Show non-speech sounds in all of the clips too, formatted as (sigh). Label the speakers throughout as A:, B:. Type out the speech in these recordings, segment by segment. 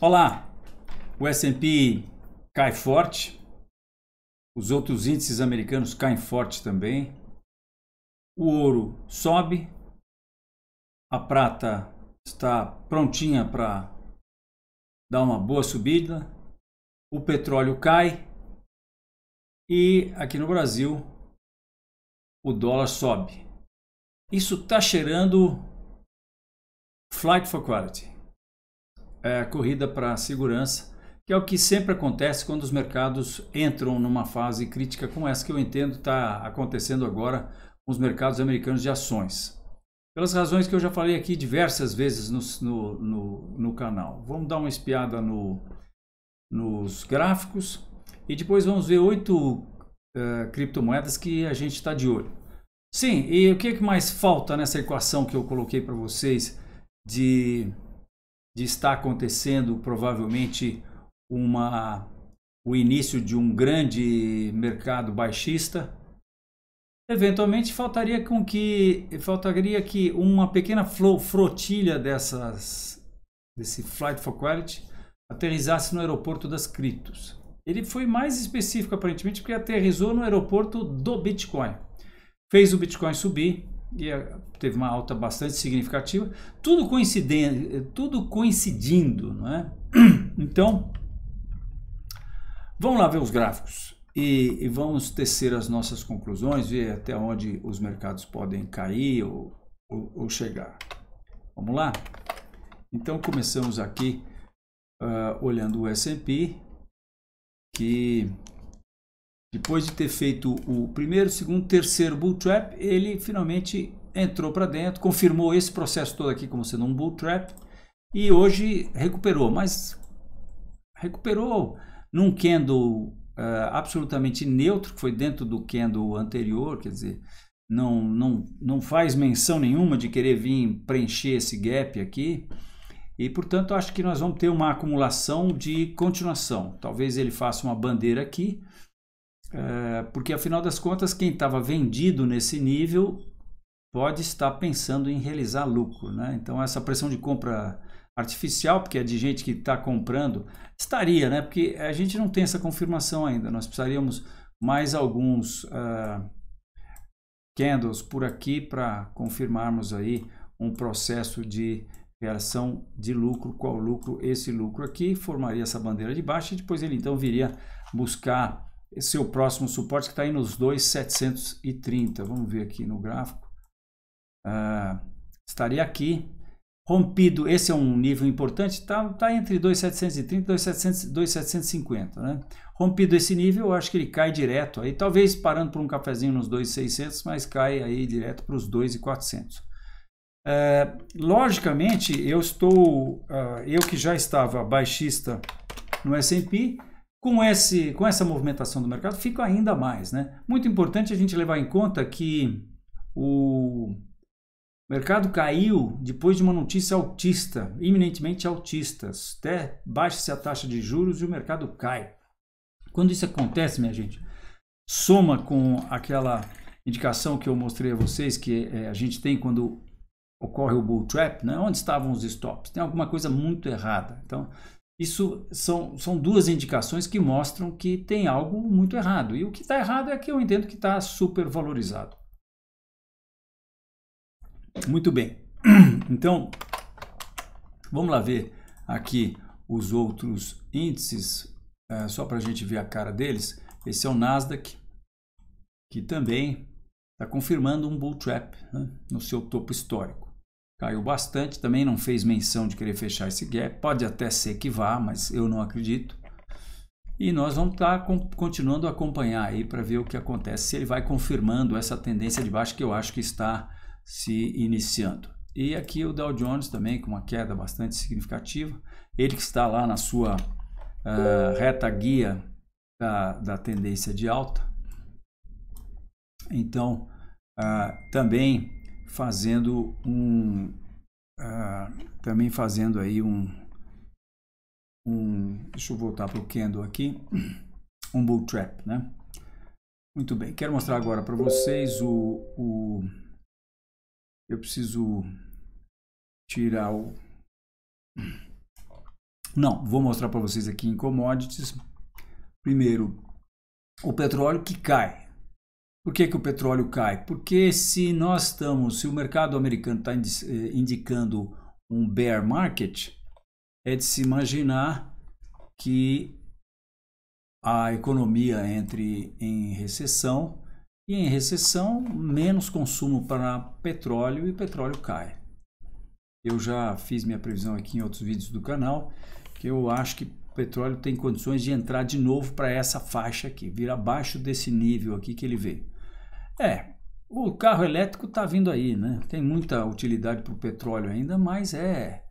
A: Olá, o S&P cai forte, os outros índices americanos caem forte também, o ouro sobe, a prata está prontinha para dar uma boa subida, o petróleo cai e aqui no Brasil o dólar sobe. Isso está cheirando flight for quality é, corrida para a segurança, que é o que sempre acontece quando os mercados entram numa fase crítica como essa que eu entendo está acontecendo agora com os mercados americanos de ações. Pelas razões que eu já falei aqui diversas vezes no, no, no, no canal. Vamos dar uma espiada no, nos gráficos e depois vamos ver oito uh, criptomoedas que a gente está de olho. Sim, e o que, é que mais falta nessa equação que eu coloquei para vocês de de estar acontecendo provavelmente uma o início de um grande mercado baixista, eventualmente faltaria com que faltaria que uma pequena frotilha dessas desse flight for quality aterrissasse no aeroporto das criptos. Ele foi mais específico aparentemente porque aterrizou no aeroporto do Bitcoin. Fez o Bitcoin subir, e é, teve uma alta bastante significativa, tudo, coincidendo, tudo coincidindo, não é? (clears throat) Então, vamos lá ver os gráficos e, e, vamos tecer as nossas conclusões, ver até onde os mercados podem cair ou, ou, ou chegar. Vamos lá? Então, começamos aqui uh, olhando o S&P, que depois de ter feito o primeiro, segundo, terceiro bull trap, ele finalmente entrou para dentro, confirmou esse processo todo aqui como sendo um bull trap e hoje recuperou, mas recuperou num candle uh, absolutamente neutro, que foi dentro do candle anterior, quer dizer, não, não, não faz menção nenhuma de querer vir preencher esse gap aqui. E, portanto, acho que nós vamos ter uma acumulação de continuação. Talvez ele faça uma bandeira aqui, é, porque afinal das contas, quem estava vendido nesse nível pode estar pensando em realizar lucro. Né? Então, essa pressão de compra artificial, porque é de gente que está comprando, estaria, né? porque a gente não tem essa confirmação ainda. Nós precisaríamos mais alguns uh, candles por aqui para confirmarmos aí um processo de reação de lucro, qual lucro, esse lucro aqui, formaria essa bandeira de baixa e depois ele então viria buscar seu é próximo suporte que está aí nos 2,730. Vamos ver aqui no gráfico. Ah, estaria aqui. Rompido, esse é um nível importante, está tá entre 2,730 e 2,750. Né? Rompido esse nível, eu acho que ele cai direto. aí Talvez parando por um cafezinho nos 2,600, mas cai aí direto para os 2,400. É, logicamente, eu estou, uh, eu que já estava baixista no S&P, com, esse, com essa movimentação do mercado, fica ainda mais. Né? Muito importante a gente levar em conta que o mercado caiu depois de uma notícia altista, iminentemente altista. Até baixa-se a taxa de juros e o mercado cai. Quando isso acontece, minha gente, soma com aquela indicação que eu mostrei a vocês que é, a gente tem quando ocorre o bull trap, né? onde estavam os stops? Tem alguma coisa muito errada. Então, isso são, são duas indicações que mostram que tem algo muito errado. E o que está errado é que eu entendo que está supervalorizado. Muito bem. (clears throat) Então, vamos lá ver aqui os outros índices, é, só para a gente ver a cara deles. Esse é o Nasdaq, que também está confirmando um bull trap né, no seu topo histórico caiu bastante, também não fez menção de querer fechar esse gap, pode até ser que vá, mas eu não acredito. E nós vamos estar tá continuando a acompanhar aí para ver o que acontece, se ele vai confirmando essa tendência de baixo que eu acho que está se iniciando. E aqui o Dow Jones também com uma queda bastante significativa, ele que está lá na sua uh, reta guia da, da tendência de alta. Então, uh, também fazendo um. Uh, também fazendo aí um, um. Deixa eu voltar para o Kendo aqui. Um bull trap, né? Muito bem. Quero mostrar agora para vocês o, o. Eu preciso tirar o. Não, vou mostrar para vocês aqui em commodities. Primeiro, o petróleo que cai. Por que, que o petróleo cai? Porque se nós estamos, se o mercado americano está eh, indicando um bear market, é de se imaginar que a economia entre em recessão e em recessão menos consumo para petróleo e petróleo cai. Eu já fiz minha previsão aqui em outros vídeos do canal que eu acho que petróleo tem condições de entrar de novo para essa faixa aqui, vir abaixo desse nível aqui que ele veio. É, o carro elétrico está vindo aí, né? Tem muita utilidade para o petróleo ainda, mas é,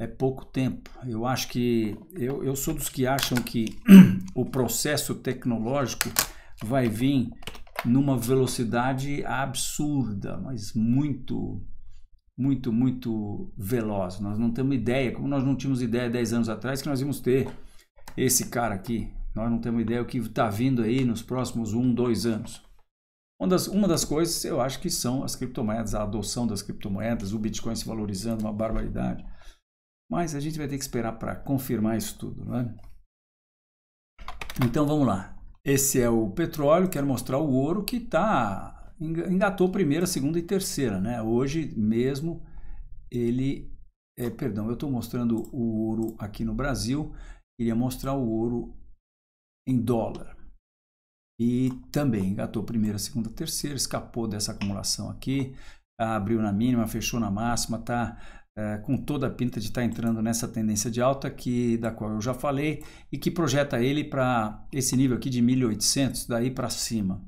A: é pouco tempo. Eu acho que eu, eu sou dos que acham que (clears throat) o processo tecnológico vai vir numa velocidade absurda, mas muito, muito, muito veloz. Nós não temos ideia, como nós não tínhamos ideia 10 anos atrás que nós íamos ter esse cara aqui. Nós não temos ideia o que está vindo aí nos próximos um, dois anos. Uma das, uma das coisas eu acho que são as criptomoedas, a adoção das criptomoedas, o Bitcoin se valorizando, uma barbaridade. Mas a gente vai ter que esperar para confirmar isso tudo, né? Então vamos lá. Esse é o petróleo, quero mostrar o ouro que tá engatou primeira, segunda e terceira, né? Hoje mesmo ele é, perdão, eu estou mostrando o ouro aqui no Brasil, queria mostrar o ouro em dólar e também engatou primeira, segunda, terceira, escapou dessa acumulação aqui, abriu na mínima, fechou na máxima, tá é, com toda a pinta de estar tá entrando nessa tendência de alta que da qual eu já falei e que projeta ele para esse nível aqui de 1800 daí para cima.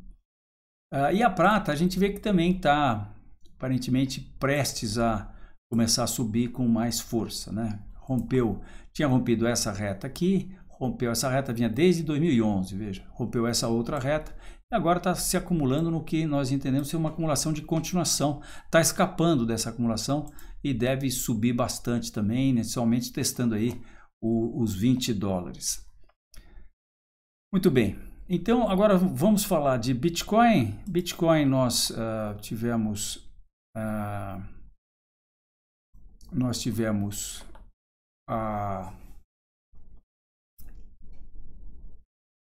A: Ah, e a prata a gente vê que também está aparentemente prestes a começar a subir com mais força, né? Rompeu, tinha rompido essa reta aqui, rompeu essa reta, vinha desde 2011, veja, rompeu essa outra reta e agora está se acumulando no que nós entendemos ser uma acumulação de continuação, está escapando dessa acumulação e deve subir bastante também, inicialmente né, testando aí o, os 20 dólares. Muito bem, então agora vamos falar de Bitcoin. Bitcoin nós uh, tivemos uh, nós tivemos a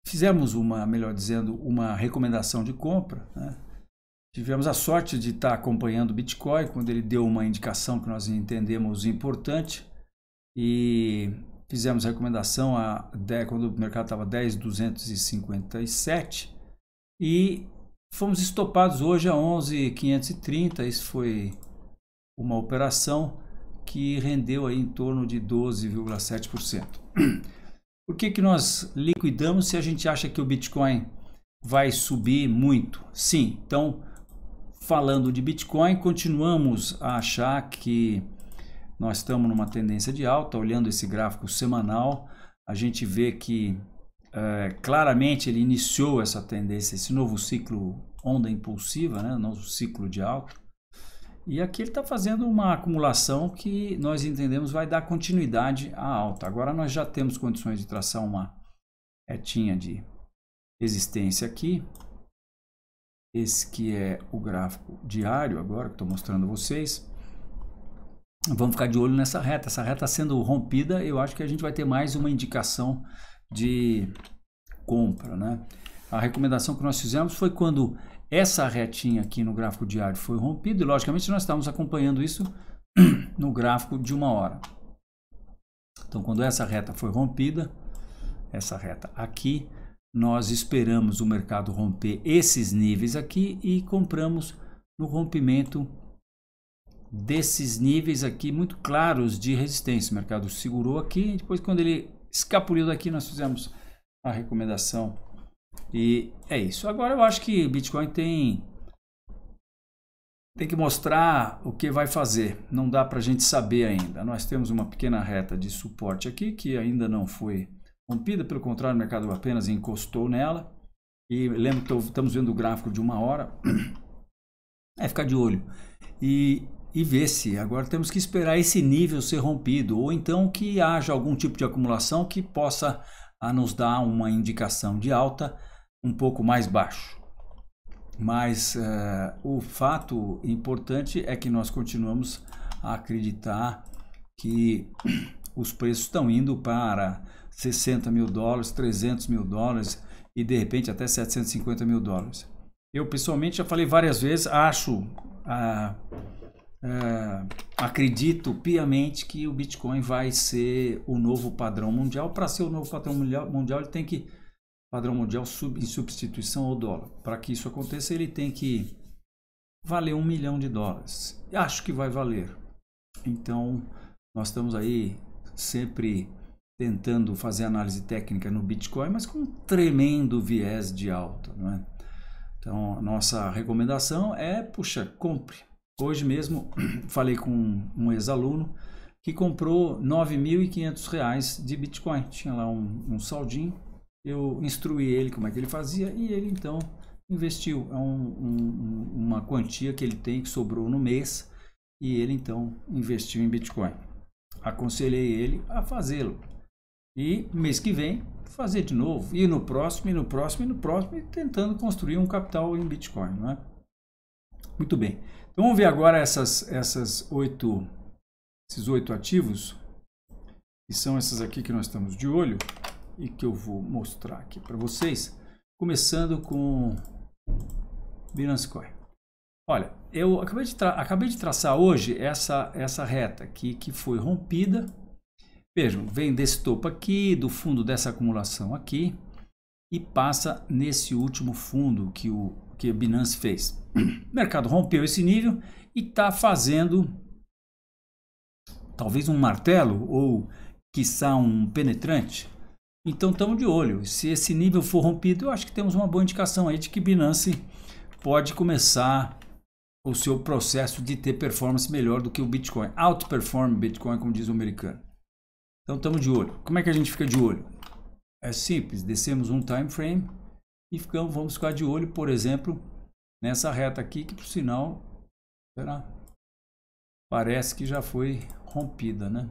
A: fizemos uma, melhor dizendo, uma recomendação de compra. Né? Tivemos a sorte de estar acompanhando o Bitcoin quando ele deu uma indicação que nós entendemos importante e fizemos recomendação a 10, quando o mercado estava 10,257 e fomos estopados hoje a 11,530. Isso foi uma operação que rendeu aí em torno de 12,7%. Por que, que nós liquidamos se a gente acha que o Bitcoin vai subir muito? Sim, então falando de Bitcoin, continuamos a achar que nós estamos numa tendência de alta. Olhando esse gráfico semanal, a gente vê que é, claramente ele iniciou essa tendência, esse novo ciclo onda impulsiva, né? novo ciclo de alta. E aqui ele está fazendo uma acumulação que nós entendemos vai dar continuidade à alta. Agora nós já temos condições de traçar uma retinha de resistência aqui. Esse que é o gráfico diário agora que estou mostrando a vocês. Vamos ficar de olho nessa reta. Essa reta sendo rompida, eu acho que a gente vai ter mais uma indicação de compra, né? A recomendação que nós fizemos foi quando essa retinha aqui no gráfico diário foi rompida e, logicamente, nós estamos acompanhando isso (clears throat) no gráfico de uma hora. Então, quando essa reta foi rompida, essa reta aqui, nós esperamos o mercado romper esses níveis aqui e compramos no rompimento desses níveis aqui muito claros de resistência. O mercado segurou aqui, depois quando ele escapuliu daqui, nós fizemos a recomendação e é isso. Agora eu acho que Bitcoin tem tem que mostrar o que vai fazer. Não dá para a gente saber ainda. Nós temos uma pequena reta de suporte aqui que ainda não foi rompida, pelo contrário, o mercado apenas encostou nela. E lembro que estamos vendo o gráfico de uma hora. (clears throat) É ficar de olho e, e ver se. Agora temos que esperar esse nível ser rompido ou então que haja algum tipo de acumulação que possa a nos dar uma indicação de alta um pouco mais baixo. Mas uh, o fato importante é que nós continuamos a acreditar que (clears throat) os preços estão indo para 60 mil dólares, 300 mil dólares e de repente até 750 mil dólares. Eu pessoalmente já falei várias vezes, acho. Uh, ah, acredito piamente que o Bitcoin vai ser o novo padrão mundial. Para ser o novo padrão mundial, ele tem que padrão mundial sub, em substituição ao dólar. Para que isso aconteça, ele tem que valer um milhão de dólares. Acho que vai valer. Então, nós estamos aí sempre tentando fazer análise técnica no Bitcoin, mas com um tremendo viés de alta, não é? Então, nossa recomendação é, puxa, compre Hoje mesmo (clears throat) falei com um ex-aluno que comprou R$ 9.500 de Bitcoin. Tinha lá um, um saldinho. Eu instruí ele como é que ele fazia e ele então investiu. É um, um, uma quantia que ele tem que sobrou no mês e ele então investiu em Bitcoin. Aconselhei ele a fazê-lo. E mês que vem fazer de novo, e no próximo, e no próximo, e no próximo, e tentando construir um capital em Bitcoin, não é? Muito bem. Então vamos ver agora essas, essas oito, esses oito ativos, que são essas aqui que nós estamos de olho e que eu vou mostrar aqui para vocês, começando com Binance Coin. Olha, eu acabei de, acabei de traçar hoje essa, essa reta aqui que foi rompida. Vejam, vem desse topo aqui, do fundo dessa acumulação aqui, e passa nesse último fundo que o que a Binance fez. O mercado rompeu esse nível e está fazendo talvez um martelo ou quiçá um penetrante. Então estamos de olho. Se esse nível for rompido, eu acho que temos uma boa indicação aí de que Binance pode começar o seu processo de ter performance melhor do que o Bitcoin. Outperform Bitcoin, como diz o americano. Então estamos de olho. Como é que a gente fica de olho? É simples, descemos um time frame e ficamos, vamos ficar de olho, por exemplo, nessa reta aqui, que por sinal, será? Parece que já foi rompida, né?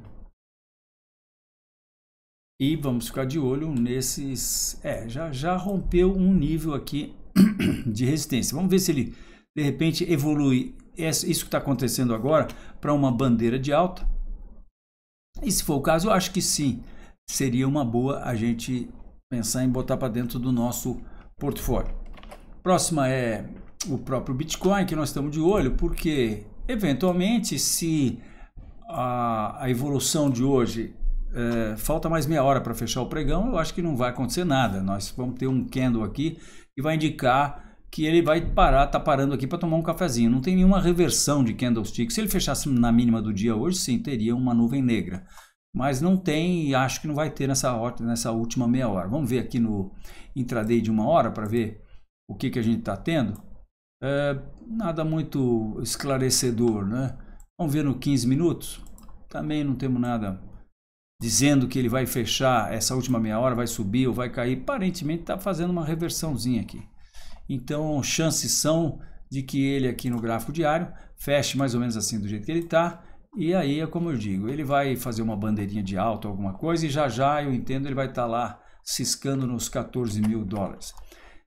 A: E vamos ficar de olho nesses. É, já, já rompeu um nível aqui (clears throat) de resistência. Vamos ver se ele de repente evolui isso que está acontecendo agora para uma bandeira de alta. E se for o caso, eu acho que sim, seria uma boa a gente pensar em botar para dentro do nosso portfólio. Próxima é o próprio Bitcoin, que nós estamos de olho, porque eventualmente, se a, a evolução de hoje é, falta mais meia hora para fechar o pregão, eu acho que não vai acontecer nada. Nós vamos ter um candle aqui e vai indicar que ele vai parar, tá parando aqui para tomar um cafezinho. Não tem nenhuma reversão de candlestick. Se ele fechasse na mínima do dia hoje, sim, teria uma nuvem negra mas não tem e acho que não vai ter nessa, nessa última meia hora. Vamos ver aqui no intraday de uma hora para ver o que, que a gente está tendo. É, nada muito esclarecedor, né? Vamos ver no 15 minutos. Também não temos nada dizendo que ele vai fechar essa última meia hora, vai subir ou vai cair. Aparentemente está fazendo uma reversãozinha aqui. Então, chances são de que ele aqui no gráfico diário feche mais ou menos assim do jeito que ele está e aí é como eu digo, ele vai fazer uma bandeirinha de alta, alguma coisa, e já já eu entendo ele vai estar tá lá ciscando nos 14 mil dólares.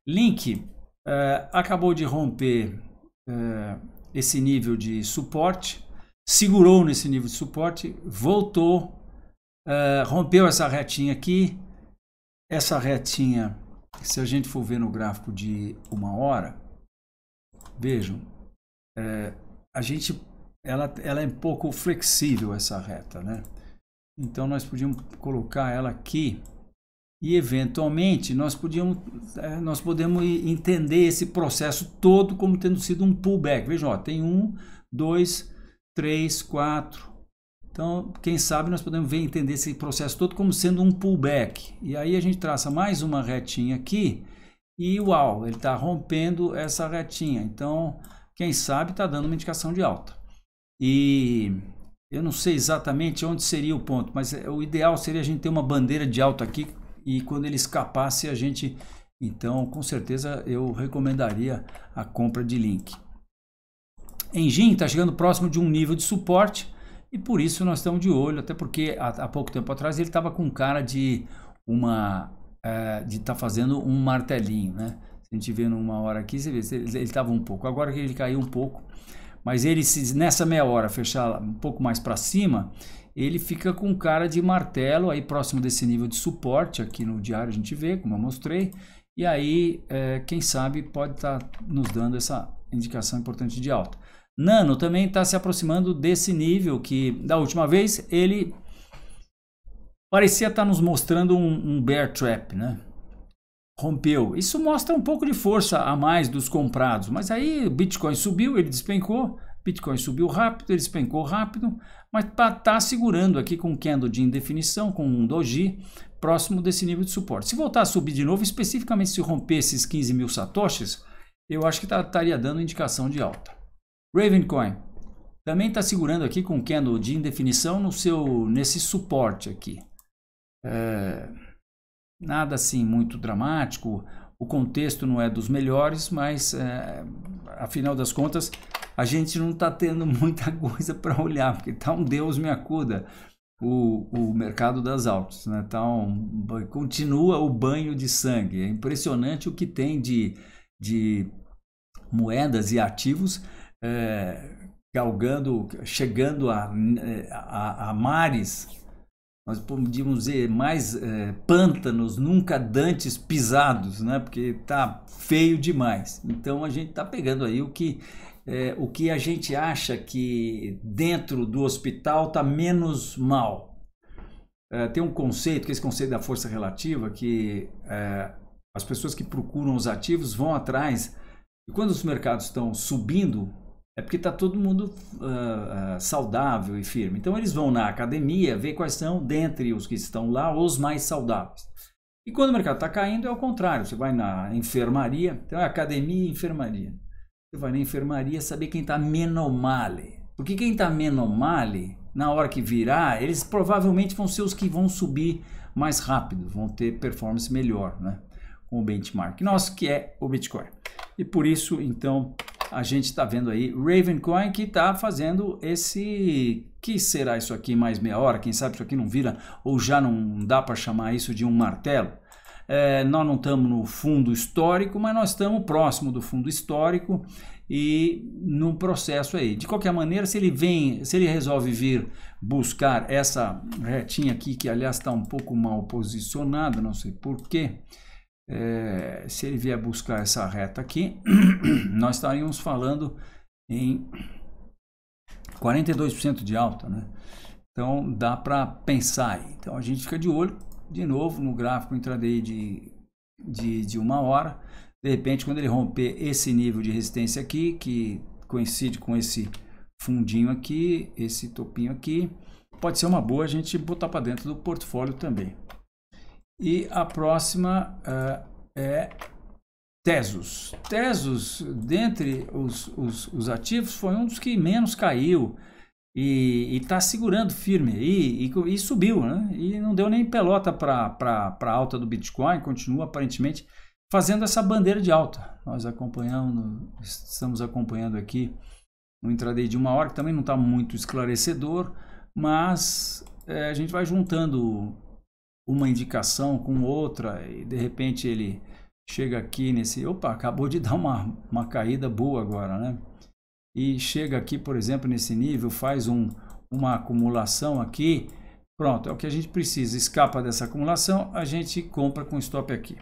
A: Link é, acabou de romper é, esse nível de suporte, segurou nesse nível de suporte, voltou, é, rompeu essa retinha aqui, essa retinha, se a gente for ver no gráfico de uma hora, vejam, a gente ela, ela é um pouco flexível essa reta, né? Então nós podíamos colocar ela aqui e eventualmente nós podíamos eh, nós podemos entender esse processo todo como tendo sido um pullback. Veja, ó, tem um, dois, três, quatro. Então, quem sabe nós podemos ver entender esse processo todo como sendo um pullback. E aí a gente traça mais uma retinha aqui e uau, ele está rompendo essa retinha. Então, quem sabe está dando uma indicação de alta. E eu não sei exatamente onde seria o ponto, mas eh, o ideal seria a gente ter uma bandeira de alto aqui e quando ele escapasse a gente. Então, com certeza eu recomendaria a compra de link. Engine está chegando próximo de um nível de suporte e por isso nós estamos de olho, até porque há, há pouco tempo atrás ele estava com cara de uma é, de estar tá fazendo um martelinho, né? a gente vê numa hora aqui, você vê, ele estava um pouco. Agora que ele caiu um pouco, mas ele, se nessa meia hora fechar um pouco mais para cima, ele fica com cara de martelo, aí próximo desse nível de suporte, aqui no diário a gente vê, como eu mostrei, e aí, é, quem sabe, pode estar tá nos dando essa indicação importante de alta. Nano também está se aproximando desse nível que, da última vez, ele parecia estar tá nos mostrando um, um bear trap, né? rompeu. Isso mostra um pouco de força a mais dos comprados, mas aí o Bitcoin subiu, ele despencou, Bitcoin subiu rápido, ele despencou rápido, mas está tá segurando aqui com candle de indefinição, com um doji próximo desse nível de suporte. Se voltar a subir de novo, especificamente se romper esses 15 mil satoshis, eu acho que tá, estaria tá, dando indicação de alta. Ravencoin também está segurando aqui com candle de indefinição no seu, nesse suporte aqui. É... Nada assim muito dramático, o contexto não é dos melhores, mas é, afinal das contas a gente não está tendo (laughs) muita coisa para olhar, porque está um Deus me acuda o, o mercado das altas Né? Tá um, continua o banho de sangue. É impressionante o que tem de, de moedas e ativos é, galgando, chegando a, é, a, a mares nós podíamos dizer mais é, pântanos nunca dantes pisados, né? Porque tá feio demais. Então a gente está pegando aí o que é, o que a gente acha que dentro do hospital tá menos mal. É, tem um conceito, que é esse conceito da força relativa, que é, as pessoas que procuram os ativos vão atrás. E quando os mercados estão subindo, é porque está todo mundo uh, saudável e firme. Então eles vão na academia ver quais são, dentre os que estão lá, os mais saudáveis. E quando o mercado está caindo, é o contrário. Você vai na enfermaria, então é academia e enfermaria. Você vai na enfermaria saber quem está menomale. Porque quem está menomale, na hora que virar, eles provavelmente vão ser os que vão subir mais rápido, vão ter performance melhor, né? Com o benchmark nosso, que é o Bitcoin. E por isso, então, a gente está vendo aí Ravencoin que está fazendo esse. Que será isso aqui mais meia hora? Quem sabe isso aqui não vira ou já não dá para chamar isso de um martelo? É, nós não estamos no fundo histórico, mas nós estamos próximo do fundo histórico e no processo aí. De qualquer maneira, se ele vem, se ele resolve vir buscar essa retinha aqui, que aliás está um pouco mal posicionada, não sei porquê é, se ele vier buscar essa reta aqui, (clears throat) nós estaríamos falando em 42% de alta, né? Então dá para pensar. Aí. Então a gente fica de olho de novo no gráfico intraday de, de, de uma hora. De repente, quando ele romper esse nível de resistência aqui, que coincide com esse fundinho aqui, esse topinho aqui, pode ser uma boa a gente botar para dentro do portfólio também. E a próxima uh, é Tesos. Tesos, dentre os, os, os, ativos, foi um dos que menos caiu e está segurando firme e, e, e, subiu, né? E não deu nem pelota para a alta do Bitcoin, continua aparentemente fazendo essa bandeira de alta. Nós acompanhamos, estamos acompanhando aqui um intraday de uma hora, que também não está muito esclarecedor, mas é, a gente vai juntando uma indicação com outra e de repente ele chega aqui nesse, opa, acabou de (laughs) dar uma, uma caída boa agora, né? E chega aqui, por exemplo, nesse nível, faz um, uma acumulação aqui, pronto, é o que a gente precisa, escapa dessa acumulação, a gente compra com stop aqui.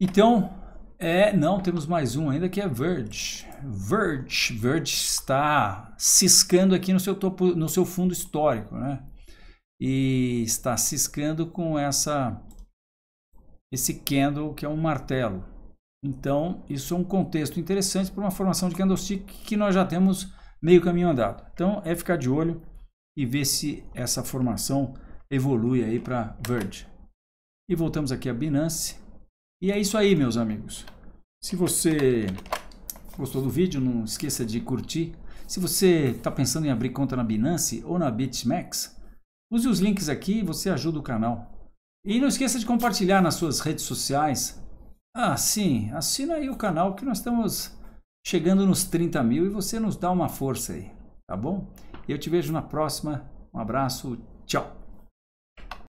A: Então, é, não, temos mais um ainda que é Verge. Verge, Verge está ciscando aqui no seu topo, no seu fundo histórico, né? e está ciscando com essa esse candle que é um martelo. Então, isso é um contexto interessante para uma formação de candlestick que nós já temos meio caminho andado. Então, é ficar de olho e ver se essa formação evolui aí para verde E voltamos aqui a Binance. E é isso aí, meus amigos. Se você gostou do vídeo, não esqueça de curtir. Se você está pensando em abrir conta na Binance ou na BitMEX, Use os links aqui e você ajuda o canal. E não esqueça de compartilhar nas suas redes sociais. Ah, sim, assina aí o canal que nós estamos chegando nos 30 mil e você nos dá uma força aí, tá bom? Eu te vejo na próxima. Um abraço, tchau!